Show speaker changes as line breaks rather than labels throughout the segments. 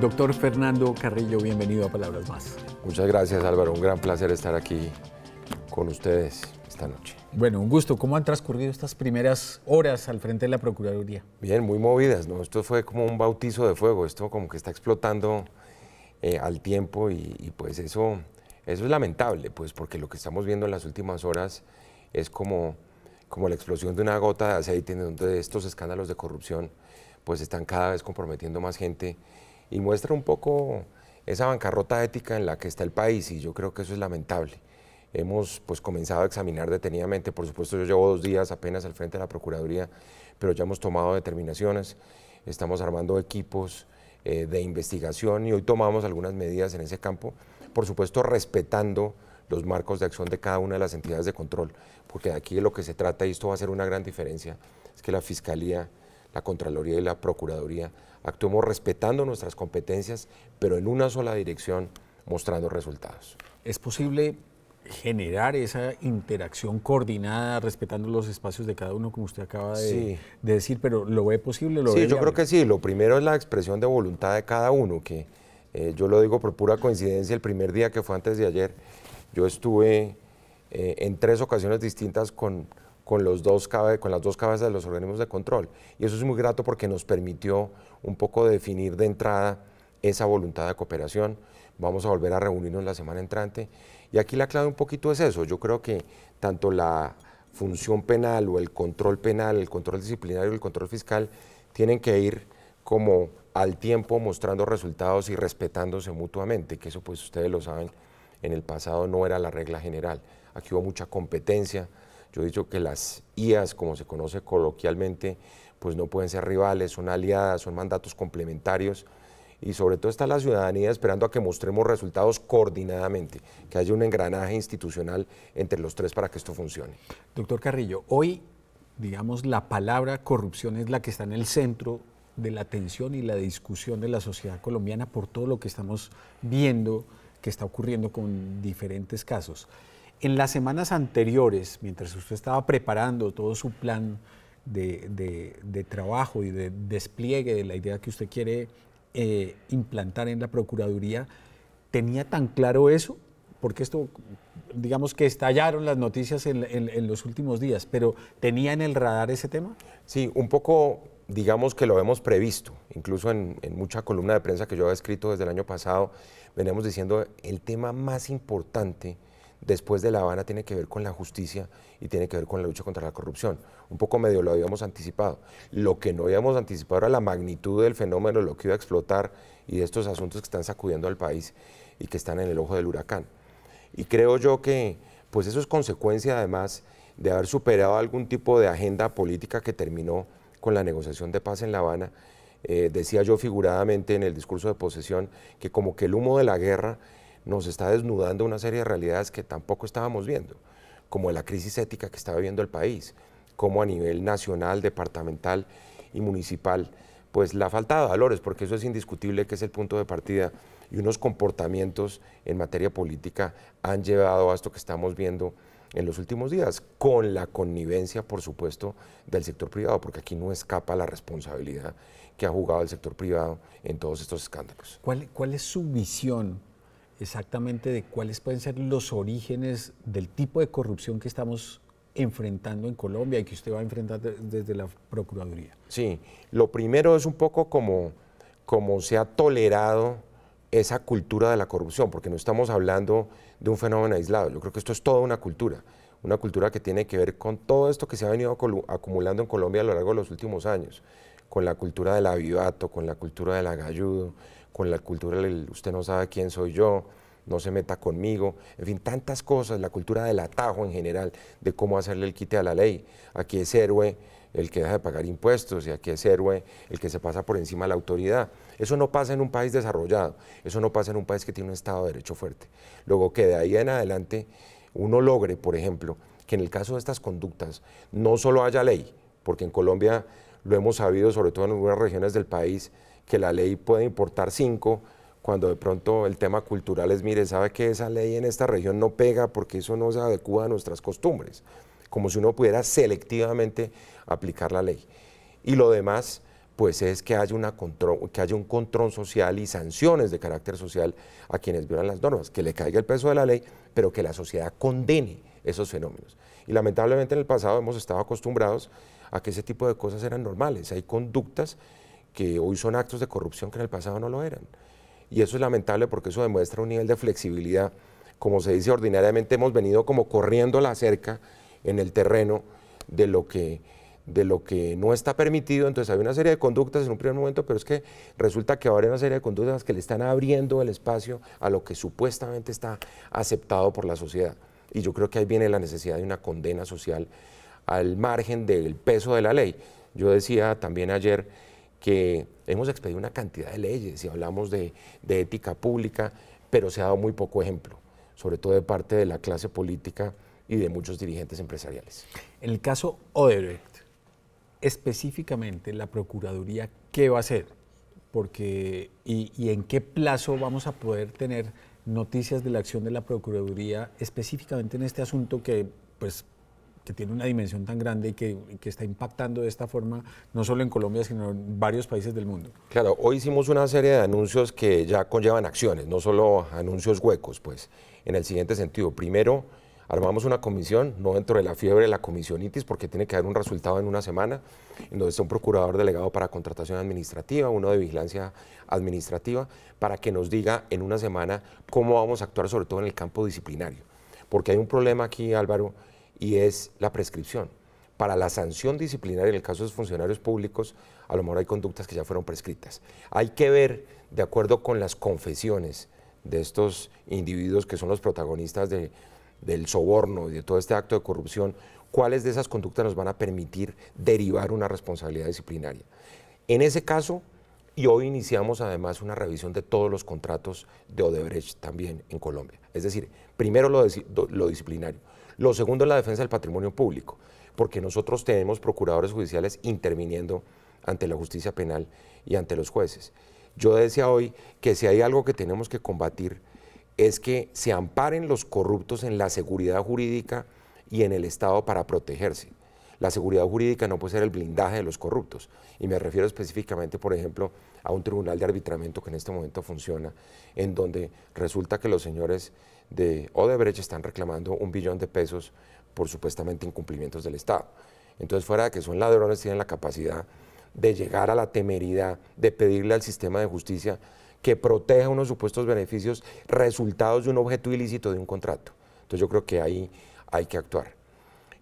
Doctor Fernando Carrillo, bienvenido a Palabras Más.
Muchas gracias Álvaro, un gran placer estar aquí con ustedes esta noche.
Bueno, un gusto. ¿Cómo han transcurrido estas primeras horas al frente de la Procuraduría?
Bien, muy movidas, ¿no? Esto fue como un bautizo de fuego, esto como que está explotando eh, al tiempo y, pues eso, eso es lamentable, pues porque lo que estamos viendo en las últimas horas es como como la explosión de una gota de aceite, en donde estos escándalos de corrupción pues están cada vez comprometiendo más gente y muestra un poco esa bancarrota ética en la que está el país y yo creo que eso es lamentable. Hemos pues comenzado a examinar detenidamente, por supuesto yo llevo dos días apenas al frente de la Procuraduría, pero ya hemos tomado determinaciones, estamos armando equipos eh, de investigación y hoy tomamos algunas medidas en ese campo, por supuesto respetando los marcos de acción de cada una de las entidades de control, porque aquí de lo que se trata, y esto va a ser una gran diferencia, es que la Fiscalía, la Contraloría y la Procuraduría actuemos respetando nuestras competencias, pero en una sola dirección, mostrando resultados. ¿Es posible
generar esa interacción coordinada, respetando los espacios de cada uno, como usted acaba de, decir, pero ¿lo ve posible? Lo sí, yo creo que
sí. Lo primero es la expresión de voluntad de cada uno, que eh, yo lo digo por pura coincidencia, el primer día que fue antes de ayer, yo estuve eh, en tres ocasiones distintas con, los dos con las dos cabezas de los organismos de control. Y eso es muy grato porque nos permitió un poco definir de entrada esa voluntad de cooperación. Vamos a volver a reunirnos la semana entrante. Y aquí la clave un poquito es eso. Yo creo que tanto la función penal o el control penal, el control disciplinario, el control fiscal, tienen que ir como al tiempo mostrando resultados y respetándose mutuamente, que eso pues ustedes lo saben en el pasado no era la regla general. Aquí hubo mucha competencia. Yo he dicho que las IAS, como se conoce coloquialmente, pues no pueden ser rivales, son aliadas, son mandatos complementarios y sobre todo está la ciudadanía esperando a que mostremos resultados coordinadamente, que haya un engranaje institucional entre los tres para que esto funcione.
Doctor Carrillo, hoy, digamos, la palabra corrupción es la que está en el centro de la atención y la discusión de la sociedad colombiana por todo lo que estamos viendo que está ocurriendo con diferentes casos. En las semanas anteriores, mientras usted estaba preparando todo su plan de, de, trabajo y de despliegue de la idea que usted quiere eh, implantar en la Procuraduría, ¿tenía tan claro eso? Porque esto, digamos que estallaron las noticias en, en los últimos días, pero ¿tenía en el radar ese
tema? Sí, un poco digamos que lo hemos previsto, incluso en, mucha columna de prensa que yo he escrito desde el año pasado, veníamos diciendo el tema más importante después de La Habana tiene que ver con la justicia y tiene que ver con la lucha contra la corrupción. Un poco medio lo habíamos anticipado. Lo que no habíamos anticipado era la magnitud del fenómeno, lo que iba a explotar y de estos asuntos que están sacudiendo al país y que están en el ojo del huracán. Y creo yo que pues eso es consecuencia además de haber superado algún tipo de agenda política que terminó con la negociación de paz en La Habana, eh, decía yo figuradamente en el discurso de posesión que como que el humo de la guerra nos está desnudando una serie de realidades que tampoco estábamos viendo, como la crisis ética que estaba viviendo el país, como a nivel nacional, departamental y municipal, pues la falta de valores, porque eso es indiscutible que es el punto de partida, y unos comportamientos en materia política han llevado a esto que estamos viendo en los últimos días, con la connivencia, por supuesto, del sector privado, porque aquí no escapa la responsabilidad que ha jugado el sector privado en todos estos escándalos.
¿Cuál, es su visión exactamente de cuáles pueden ser los orígenes del tipo de corrupción que estamos enfrentando en Colombia y que usted va a enfrentar desde la Procuraduría?
Sí, lo primero es un poco como, como se ha tolerado esa cultura de la corrupción, porque no estamos hablando de un fenómeno aislado. Yo creo que esto es toda una cultura, una cultura que tiene que ver con todo esto que se ha venido acumulando en Colombia a lo largo de los últimos años, con la cultura del avivato, con la cultura del agayudo, con la cultura del usted no sabe quién soy yo, no se meta conmigo, en fin, tantas cosas, la cultura del atajo en general, de cómo hacerle el quite a la ley. Aquí es héroe el que deja de pagar impuestos y aquí es héroe el que se pasa por encima de la autoridad. Eso no pasa en un país desarrollado, eso no pasa en un país que tiene un Estado de Derecho fuerte. Luego que de ahí en adelante uno logre, por ejemplo, que en el caso de estas conductas no solo haya ley, porque en Colombia lo hemos sabido, sobre todo en algunas regiones del país, que la ley puede importar cinco, cuando de pronto el tema cultural es, mire, sabe que esa ley en esta región no pega porque eso no se adecua a nuestras costumbres, como si uno pudiera selectivamente aplicar la ley. Y lo demás, pues es que haya, una control, que haya un control social y sanciones de carácter social a quienes violan las normas, que le caiga el peso de la ley, pero que la sociedad condene esos fenómenos. Y lamentablemente en el pasado hemos estado acostumbrados a que ese tipo de cosas eran normales. Hay conductas que hoy son actos de corrupción que en el pasado no lo eran. Y eso es lamentable porque eso demuestra un nivel de flexibilidad. Como se dice ordinariamente, hemos venido como corriendo la cerca en el terreno de lo que de lo que no está permitido, entonces hay una serie de conductas en un primer momento, pero es que resulta que ahora hay una serie de conductas que le están abriendo el espacio a lo que supuestamente está aceptado por la sociedad. Y yo creo que ahí viene la necesidad de una condena social al margen del peso de la ley. Yo decía también ayer que hemos expedido una cantidad de leyes y hablamos de, ética pública, pero se ha dado muy poco ejemplo, sobre todo de parte de la clase política y de muchos dirigentes empresariales. el caso Odebrecht,
específicamente la Procuraduría qué va a hacer porque, y, en qué plazo vamos a poder tener noticias de la acción de la Procuraduría específicamente en este asunto que, pues, que tiene una dimensión tan grande y que, que, está impactando de esta forma, no solo en Colombia, sino en varios países del mundo.
Claro, hoy hicimos una serie de anuncios que ya conllevan acciones, no solo anuncios huecos, pues, en el siguiente sentido. Primero, armamos una comisión, no dentro de la fiebre de la comisionitis, porque tiene que haber un resultado en una semana, en donde está un procurador delegado para contratación administrativa, uno de vigilancia administrativa, para que nos diga en una semana cómo vamos a actuar, sobre todo en el campo disciplinario. Porque hay un problema aquí, Álvaro, y es la prescripción. Para la sanción disciplinaria en el caso de los funcionarios públicos, a lo mejor hay conductas que ya fueron prescritas. Hay que ver, de acuerdo con las confesiones de estos individuos que son los protagonistas de, del soborno y de todo este acto de corrupción, cuáles de esas conductas nos van a permitir derivar una responsabilidad disciplinaria. En ese caso, y hoy iniciamos además una revisión de todos los contratos de Odebrecht también en Colombia. Es decir, primero lo, disciplinario, lo segundo es la defensa del patrimonio público, porque nosotros tenemos procuradores judiciales interviniendo ante la justicia penal y ante los jueces. Yo decía hoy que si hay algo que tenemos que combatir es que se amparen los corruptos en la seguridad jurídica y en el Estado para protegerse. La seguridad jurídica no puede ser el blindaje de los corruptos. Y me refiero específicamente, por ejemplo, a un tribunal de arbitramiento que en este momento funciona, en donde resulta que los señores de Odebrecht están reclamando un billón de pesos por supuestamente incumplimientos del Estado. Entonces, fuera de que son ladrones, tienen la capacidad de llegar a la temeridad de pedirle al sistema de justicia que proteja unos supuestos beneficios resultados de un objeto ilícito de un contrato. Entonces yo creo que ahí hay que actuar.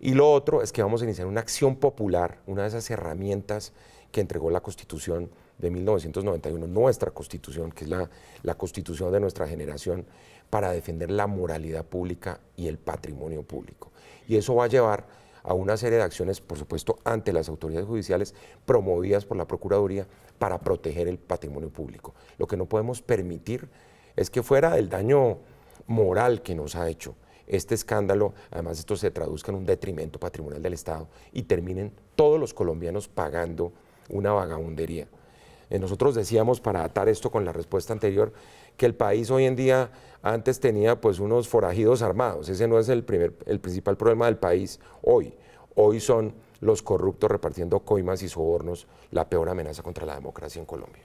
Y lo otro es que vamos a iniciar una acción popular, una de esas herramientas que entregó la Constitución de 1991, nuestra Constitución, que es la, la Constitución de nuestra generación, para defender la moralidad pública y el patrimonio público. Y eso va a llevar a una serie de acciones, por supuesto, ante las autoridades judiciales promovidas por la Procuraduría para proteger el patrimonio público. Lo que no podemos permitir es que fuera del daño moral que nos ha hecho este escándalo, además esto se traduzca en un detrimento patrimonial del Estado y terminen todos los colombianos pagando una vagabundería. Eh, nosotros decíamos, para atar esto con la respuesta anterior, que el país hoy en día antes tenía pues unos forajidos armados. Ese no es el, primer, el principal problema del país hoy hoy son los corruptos repartiendo coimas y sobornos la peor amenaza contra la democracia en Colombia.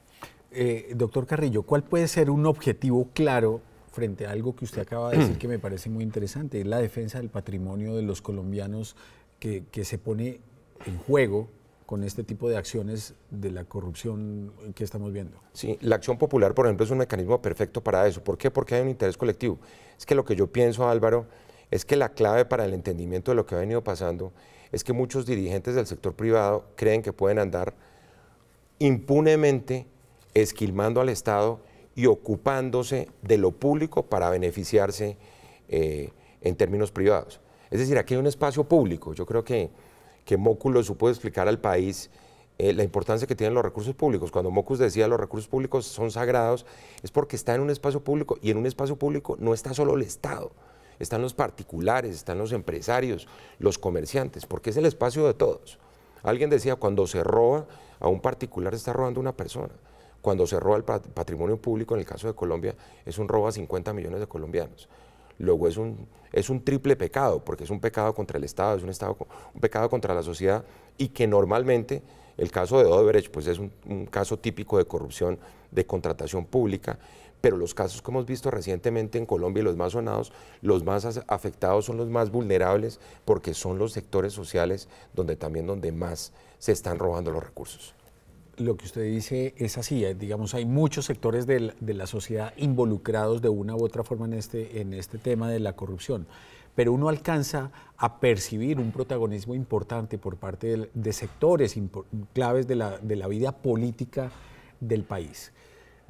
Eh, doctor Carrillo, ¿cuál puede ser un objetivo claro frente a algo que usted acaba de decir que me parece muy interesante? Es la defensa del patrimonio de los colombianos que, que se pone en juego con este tipo de acciones de la corrupción que estamos viendo.
Sí, la acción popular, por ejemplo, es un mecanismo perfecto para eso. ¿Por qué? Porque hay un interés colectivo. Es que lo que yo pienso, Álvaro, es que la clave para el entendimiento de lo que ha venido pasando es que muchos dirigentes del sector privado creen que pueden andar impunemente esquilmando al Estado y ocupándose de lo público para beneficiarse eh, en términos privados. Es decir, aquí hay un espacio público. Yo creo que, que lo supo explicar al país eh, la importancia que tienen los recursos públicos. Cuando Mocus decía los recursos públicos son sagrados, es porque está en un espacio público y en un espacio público no está solo el Estado están los particulares, están los empresarios, los comerciantes, porque es el espacio de todos. Alguien decía, cuando se roba a un particular está robando una persona. Cuando se roba el patrimonio público, en el caso de Colombia, es un robo a 50 millones de colombianos. Luego es un, es un triple pecado, porque es un pecado contra el Estado, es un, estado, un pecado contra la sociedad y que normalmente el caso de Odebrecht pues es un caso típico de corrupción de contratación pública, pero los casos que hemos visto recientemente en Colombia y los más sonados, los más afectados son los más vulnerables porque son los sectores sociales donde también donde más se están robando los recursos.
Lo que usted dice es así, digamos, hay muchos sectores de la, sociedad involucrados de una u otra forma en este, en este tema de la corrupción pero uno alcanza a percibir un protagonismo importante por parte de, sectores claves de la, de la, vida política del país.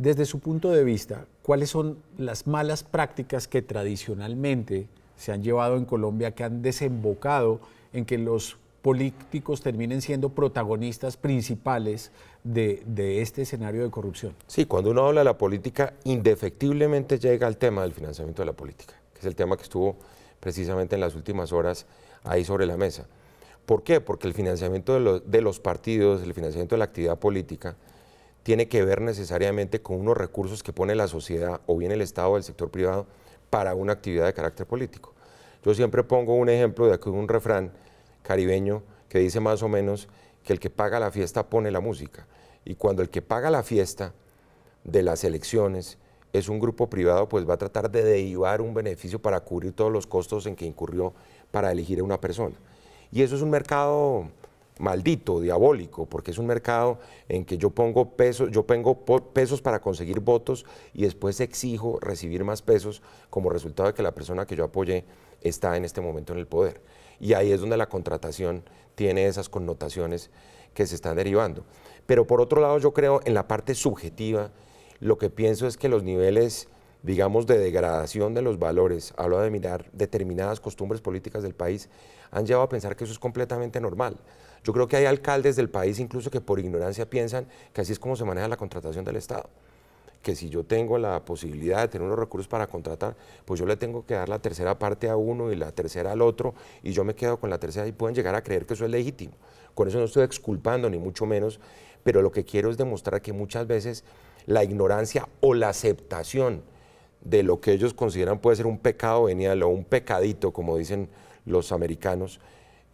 Desde su punto de vista, ¿cuáles son las malas prácticas que tradicionalmente se han llevado en Colombia que han desembocado en que los políticos terminen siendo protagonistas principales de, este escenario de corrupción.
Sí, cuando uno habla de la política, indefectiblemente llega al tema del financiamiento de la política, que es el tema que estuvo precisamente en las últimas horas ahí sobre la mesa. ¿Por qué? Porque el financiamiento de los partidos, el financiamiento de la actividad política, tiene que ver necesariamente con unos recursos que pone la sociedad o bien el Estado o el sector privado para una actividad de carácter político. Yo siempre pongo un ejemplo de un refrán caribeño que dice más o menos que el que paga la fiesta pone la música. Y cuando el que paga la fiesta de las elecciones es un grupo privado, pues va a tratar de derivar un beneficio para cubrir todos los costos en que incurrió para elegir a una persona. Y eso es un mercado maldito, diabólico, porque es un mercado en que yo pongo pesos, yo pongo pesos para conseguir votos y después exijo recibir más pesos como resultado de que la persona que yo apoyé está en este momento en el poder. Y ahí es donde la contratación tiene esas connotaciones que se están derivando. Pero por otro lado, yo creo en la parte subjetiva, lo que pienso es que los niveles digamos, de degradación de los valores, hablo de mirar determinadas costumbres políticas del país, han llevado a pensar que eso es completamente normal. Yo creo que hay alcaldes del país incluso que por ignorancia piensan que así es como se maneja la contratación del Estado que si yo tengo la posibilidad de tener unos recursos para contratar, pues yo le tengo que dar la tercera parte a uno y la tercera al otro, y yo me quedo con la tercera y pueden llegar a creer que eso es legítimo. Con eso no estoy exculpando, ni mucho menos, pero lo que quiero es demostrar que muchas veces la ignorancia o la aceptación de lo que ellos consideran puede ser un pecado venial o un pecadito, como dicen los americanos,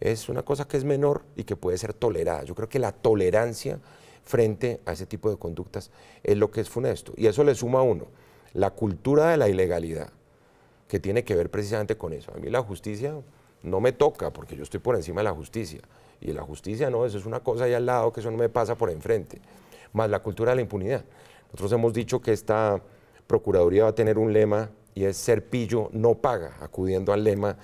es una cosa que es menor y que puede ser tolerada. Yo creo que la tolerancia frente a ese tipo de conductas es lo que es funesto. Y eso le suma a uno la cultura de la ilegalidad, que tiene que ver precisamente con eso. A mí la justicia no me toca porque yo estoy por encima de la justicia. Y la justicia no, eso es una cosa ahí al lado que eso no me pasa por enfrente. Más la cultura de la impunidad. Nosotros hemos dicho que esta Procuraduría va a tener un lema y es ser pillo no paga, acudiendo al lema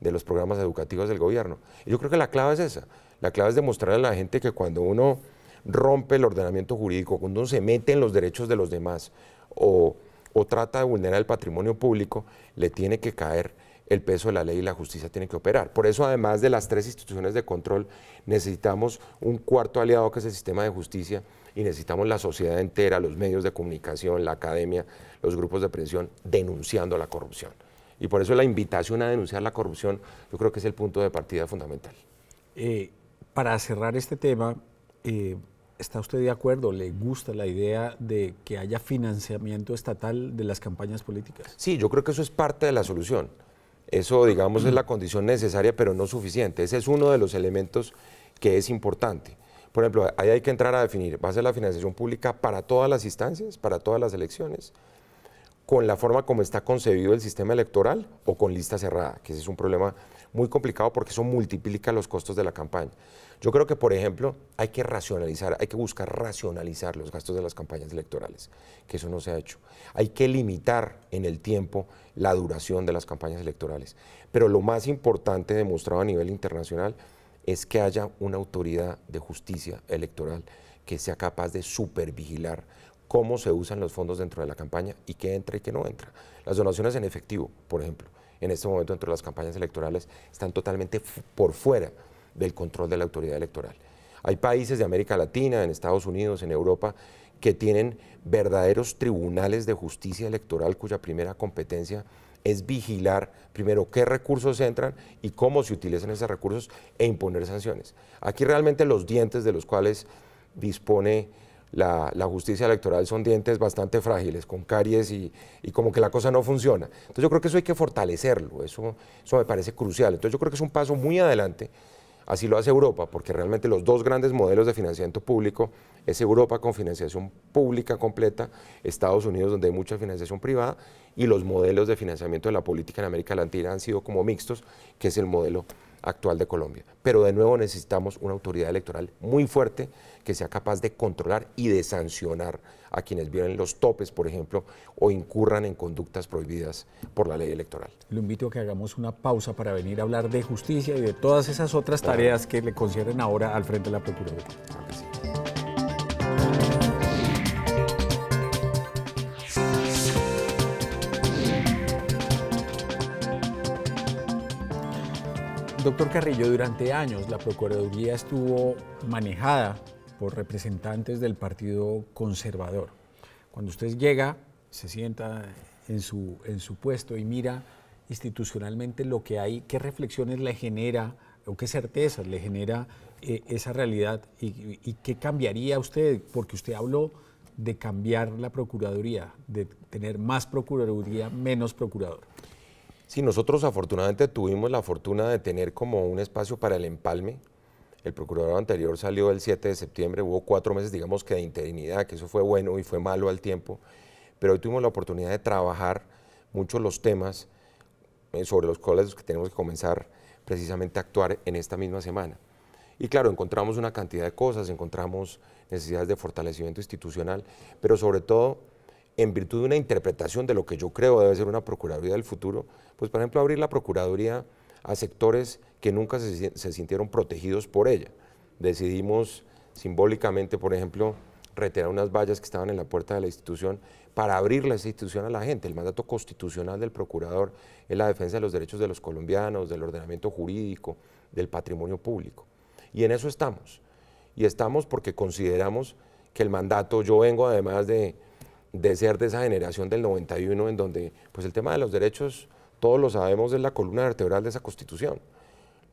de los programas educativos del gobierno. yo creo que la clave es esa. La clave es demostrar a la gente que cuando uno rompe el ordenamiento jurídico, cuando uno se mete en los derechos de los demás o, o trata de vulnerar el patrimonio público, le tiene que caer el peso de la ley y la justicia tiene que operar. Por eso, además de las tres instituciones de control, necesitamos un cuarto aliado que es el sistema de justicia y necesitamos la sociedad entera, los medios de comunicación, la academia, los grupos de presión, denunciando la corrupción. Y por eso la invitación a denunciar la corrupción yo creo que es el punto de partida fundamental.
Eh, para cerrar este tema, eh, ¿está usted de acuerdo? ¿Le gusta la idea de que haya financiamiento estatal de las campañas políticas?
Sí, yo creo que eso es parte de la solución. Eso, digamos, es la condición necesaria, pero no suficiente. Ese es uno de los elementos que es importante. Por ejemplo, ahí hay que entrar a definir, ¿va a ser la financiación pública para todas las instancias, para todas las elecciones? con la forma como está concebido el sistema electoral o con lista cerrada, que ese es un problema muy complicado porque eso multiplica los costos de la campaña. Yo creo que, por ejemplo, hay que racionalizar, hay que buscar racionalizar los gastos de las campañas electorales, que eso no se ha hecho. Hay que limitar en el tiempo la duración de las campañas electorales. Pero lo más importante demostrado a nivel internacional es que haya una autoridad de justicia electoral que sea capaz de supervigilar cómo se usan los fondos dentro de la campaña y qué entra y qué no entra. Las donaciones en efectivo, por ejemplo, en este momento dentro de las campañas electorales están totalmente por fuera del control de la autoridad electoral. Hay países de América Latina, en Estados Unidos, en Europa, que tienen verdaderos tribunales de justicia electoral cuya primera competencia es vigilar primero qué recursos entran y cómo se utilizan esos recursos e imponer sanciones. Aquí realmente los dientes de los cuales dispone la, justicia electoral son dientes bastante frágiles, con caries y, como que la cosa no funciona. Entonces yo creo que eso hay que fortalecerlo, eso, eso me parece crucial. Entonces yo creo que es un paso muy adelante, así lo hace Europa, porque realmente los dos grandes modelos de financiamiento público es Europa con financiación pública completa, Estados Unidos donde hay mucha financiación privada y los modelos de financiamiento de la política en América Latina han sido como mixtos, que es el modelo actual de Colombia. Pero de nuevo necesitamos una autoridad electoral muy fuerte que sea capaz de controlar y de sancionar a quienes vienen los topes, por ejemplo, o incurran en conductas prohibidas por la ley electoral.
Lo invito a que hagamos una pausa para venir a hablar de justicia y de todas esas otras tareas
que le conciernen ahora al frente de la Procuraduría.
Doctor Carrillo, durante años la Procuraduría estuvo manejada por representantes del Partido Conservador. Cuando usted llega, se sienta en su, puesto y mira institucionalmente lo que hay, qué reflexiones le genera o qué certezas le genera eh, esa realidad y, y, qué cambiaría usted, porque usted habló de cambiar la Procuraduría, de tener más Procuraduría, menos Procurador.
Sí, nosotros afortunadamente tuvimos la fortuna de tener como un espacio para el empalme. El procurador anterior salió el 7 de septiembre, hubo cuatro meses, digamos que de interinidad, que eso fue bueno y fue malo al tiempo, pero hoy tuvimos la oportunidad de trabajar muchos los temas eh, sobre los cuales tenemos que comenzar precisamente a actuar en esta misma semana. Y claro, encontramos una cantidad de cosas, encontramos necesidades de fortalecimiento institucional, pero sobre todo en virtud de una interpretación de lo que yo creo debe ser una Procuraduría del futuro, pues por ejemplo abrir la Procuraduría a sectores que nunca se, sintieron protegidos por ella. Decidimos simbólicamente, por ejemplo, retirar unas vallas que estaban en la puerta de la institución para abrir la institución a la gente. El mandato constitucional del procurador es la defensa de los derechos de los colombianos, del ordenamiento jurídico, del patrimonio público. Y en eso estamos. Y estamos porque consideramos que el mandato, yo vengo además de de ser de esa generación del 91 en donde pues el tema de los derechos, todos lo sabemos, es la columna vertebral de esa constitución.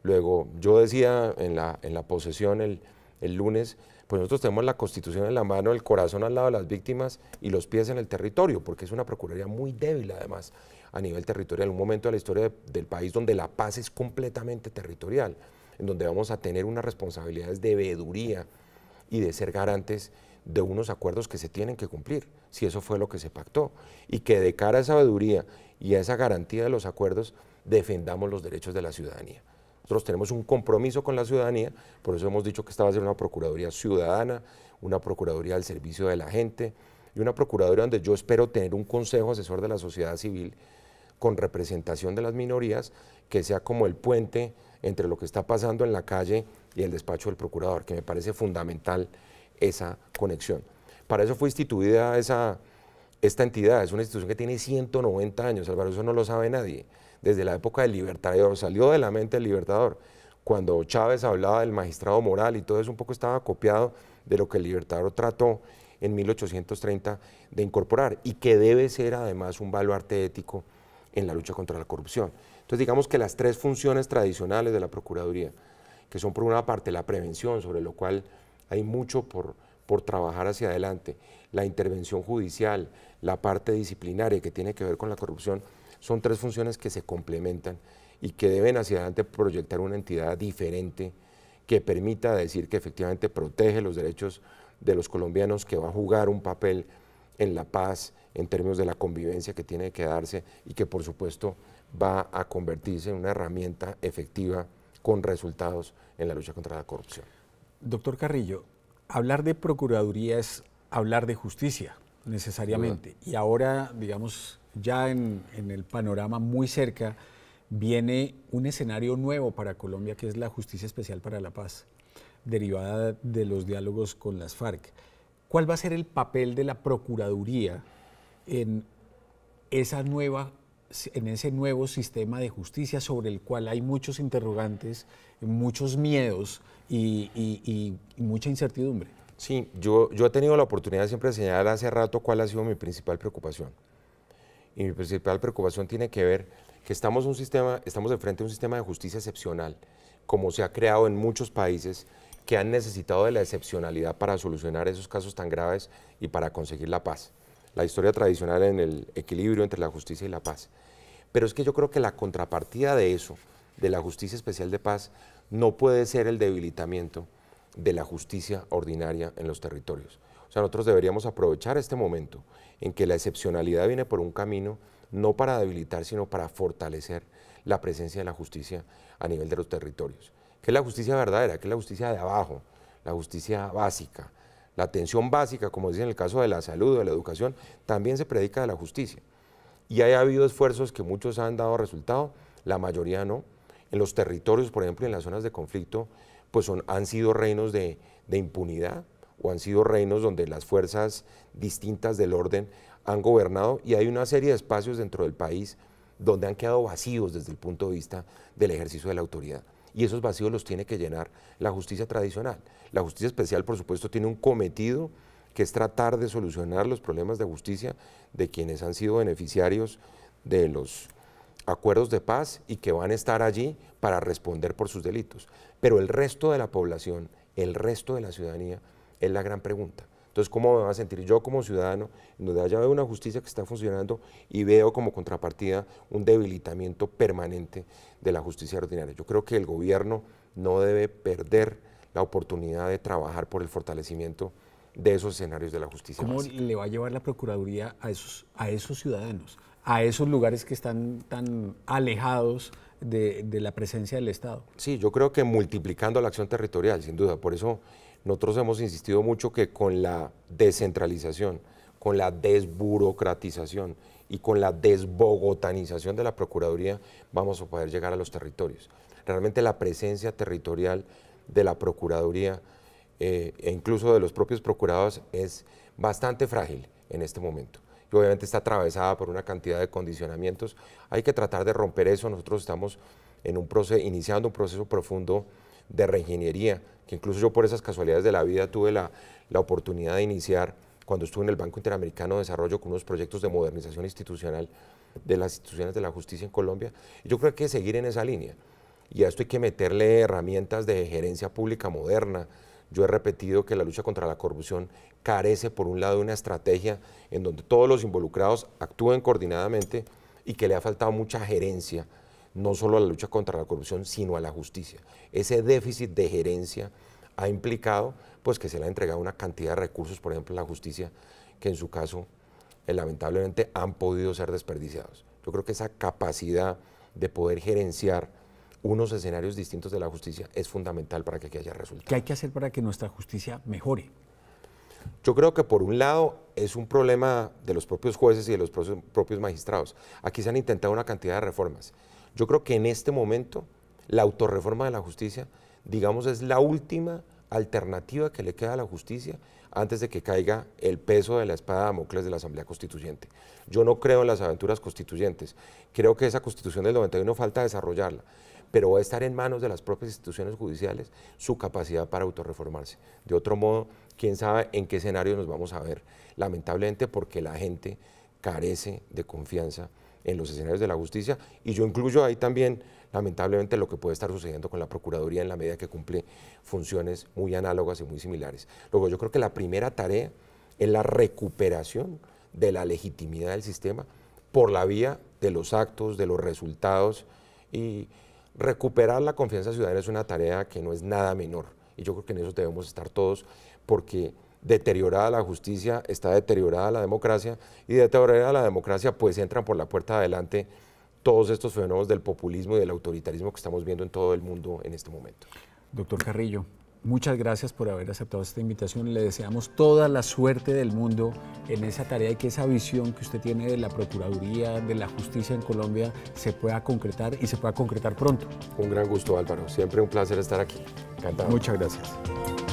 Luego, yo decía en la, en la posesión el, lunes, pues nosotros tenemos la constitución en la mano, el corazón al lado de las víctimas y los pies en el territorio, porque es una procuraduría muy débil además a nivel territorial, un momento de la historia del país donde la paz es completamente territorial, en donde vamos a tener unas responsabilidades de veeduría y de ser garantes de unos acuerdos que se tienen que cumplir, si eso fue lo que se pactó, y que de cara a esa sabiduría y a esa garantía de los acuerdos defendamos los derechos de la ciudadanía. Nosotros tenemos un compromiso con la ciudadanía, por eso hemos dicho que esta va a ser una Procuraduría ciudadana, una Procuraduría al servicio de la gente y una Procuraduría donde yo espero tener un Consejo Asesor de la Sociedad Civil con representación de las minorías que sea como el puente entre lo que está pasando en la calle y el despacho del procurador, que me parece fundamental esa conexión. Para eso fue instituida esa, esta entidad, es una institución que tiene 190 años, Álvaro, eso no lo sabe nadie, desde la época del libertador, salió de la mente el libertador. Cuando Chávez hablaba del magistrado moral y todo eso un poco estaba copiado de lo que el libertador trató en 1830 de incorporar y que debe ser además un baluarte ético en la lucha contra la corrupción. Entonces digamos que las tres funciones tradicionales de la Procuraduría, que son por una parte la prevención, sobre lo cual hay mucho por, por trabajar hacia adelante. La intervención judicial, la parte disciplinaria que tiene que ver con la corrupción, son tres funciones que se complementan y que deben hacia adelante proyectar una entidad diferente que permita decir que efectivamente protege los derechos de los colombianos, que va a jugar un papel en la paz, en términos de la convivencia que tiene que darse y que por supuesto va a convertirse en una herramienta efectiva con resultados en la lucha contra la corrupción. Doctor Carrillo,
hablar de Procuraduría es hablar de justicia, necesariamente. Y ahora, digamos, ya en, el panorama muy cerca, viene un escenario nuevo para Colombia, que es la Justicia Especial para la Paz, derivada de los diálogos con las FARC. ¿Cuál va a ser el papel de la Procuraduría en esa nueva en ese nuevo sistema de justicia sobre el cual hay muchos interrogantes, muchos miedos y, mucha
incertidumbre? Sí, yo, he tenido la oportunidad siempre de señalar hace rato cuál ha sido mi principal preocupación. Y mi principal preocupación tiene que ver que estamos, un sistema, estamos frente a un sistema de justicia excepcional, como se ha creado en muchos países que han necesitado de la excepcionalidad para solucionar esos casos tan graves y para conseguir la paz la historia tradicional en el equilibrio entre la justicia y la paz. Pero es que yo creo que la contrapartida de eso, de la justicia especial de paz, no puede ser el debilitamiento de la justicia ordinaria en los territorios. O sea, nosotros deberíamos aprovechar este momento en que la excepcionalidad viene por un camino no para debilitar, sino para fortalecer la presencia de la justicia a nivel de los territorios. Que es la justicia verdadera? que es la justicia de abajo? La justicia básica, la atención básica, como dicen en el caso de la salud o de la educación, también se predica de la justicia. Y ha habido esfuerzos que muchos han dado resultado, la mayoría no. En los territorios, por ejemplo, en las zonas de conflicto, pues son, han sido reinos de impunidad o han sido reinos donde las fuerzas distintas del orden han gobernado y hay una serie de espacios dentro del país donde han quedado vacíos desde el punto de vista del ejercicio de la autoridad y esos vacíos los tiene que llenar la justicia tradicional. La justicia especial, por supuesto, tiene un cometido que es tratar de solucionar los problemas de justicia de quienes han sido beneficiarios de los acuerdos de paz y que van a estar allí para responder por sus delitos. Pero el resto de la población, el resto de la ciudadanía, es la gran pregunta. Entonces, ¿cómo me va a sentir yo como ciudadano, en donde haya una justicia que está funcionando y veo como contrapartida un debilitamiento permanente de la justicia ordinaria? Yo creo que el gobierno no debe perder la oportunidad de trabajar por el fortalecimiento de esos escenarios de la justicia. ¿Cómo
le va a llevar la Procuraduría a esos, ciudadanos, a esos lugares que están tan alejados de, de la presencia del Estado?
Sí, yo creo que multiplicando la acción territorial, sin duda. Por eso nosotros hemos insistido mucho que con la descentralización, con la desburocratización y con la desbogotanización de la Procuraduría vamos a poder llegar a los territorios. Realmente la presencia territorial de la Procuraduría eh, e incluso de los propios procurados es bastante frágil en este momento. Y obviamente está atravesada por una cantidad de condicionamientos. Hay que tratar de romper eso. Nosotros estamos en un proceso, iniciando un proceso profundo de reingeniería, que incluso yo por esas casualidades de la vida tuve la, oportunidad de iniciar cuando estuve en el Banco Interamericano de Desarrollo con unos proyectos de modernización institucional de las instituciones de la justicia en Colombia. Yo creo que hay que seguir en esa línea. Y a esto hay que meterle herramientas de gerencia pública moderna. Yo he repetido que la lucha contra la corrupción carece, por un lado, de una estrategia en donde todos los involucrados actúen coordinadamente y que le ha faltado mucha gerencia no solo a la lucha contra la corrupción, sino a la justicia. Ese déficit de gerencia ha implicado pues, que se le ha entregado una cantidad de recursos, por ejemplo, a la justicia, que en su caso, eh, lamentablemente, han podido ser desperdiciados. Yo creo que esa capacidad de poder gerenciar unos escenarios distintos de la justicia es fundamental para que haya resultados.
¿Qué hay que hacer para que nuestra justicia
mejore? Yo creo que por un lado es un problema de los propios jueces y de los propios magistrados. Aquí se han intentado una cantidad de reformas. Yo creo que en este momento la autorreforma de la justicia, digamos, es la última alternativa que le queda a la justicia antes de que caiga el peso de la espada de Damocles de la Asamblea Constituyente. Yo no creo en las aventuras constituyentes, creo que esa constitución del 91 falta desarrollarla, pero va a estar en manos de las propias instituciones judiciales su capacidad para autorreformarse. De otro modo, quién sabe en qué escenario nos vamos a ver, lamentablemente porque la gente carece de confianza en los escenarios de la justicia y yo incluyo ahí también lamentablemente lo que puede estar sucediendo con la Procuraduría en la medida que cumple funciones muy análogas y muy similares. Luego yo creo que la primera tarea es la recuperación de la legitimidad del sistema por la vía de los actos, de los resultados y recuperar la confianza ciudadana es una tarea que no es nada menor y yo creo que en eso debemos estar todos porque deteriorada la justicia, está deteriorada la democracia y deteriorada la democracia pues entran por la puerta adelante todos estos fenómenos del populismo y del autoritarismo que estamos viendo en todo el mundo en este momento.
Doctor Carrillo, muchas gracias por haber aceptado esta invitación. Le deseamos toda la suerte del mundo en esa tarea y que esa visión que usted tiene de la Procuraduría, de la justicia en Colombia, se pueda concretar y se pueda concretar pronto.
Un gran gusto, Álvaro. Siempre un placer estar aquí. Encantado. Muchas gracias.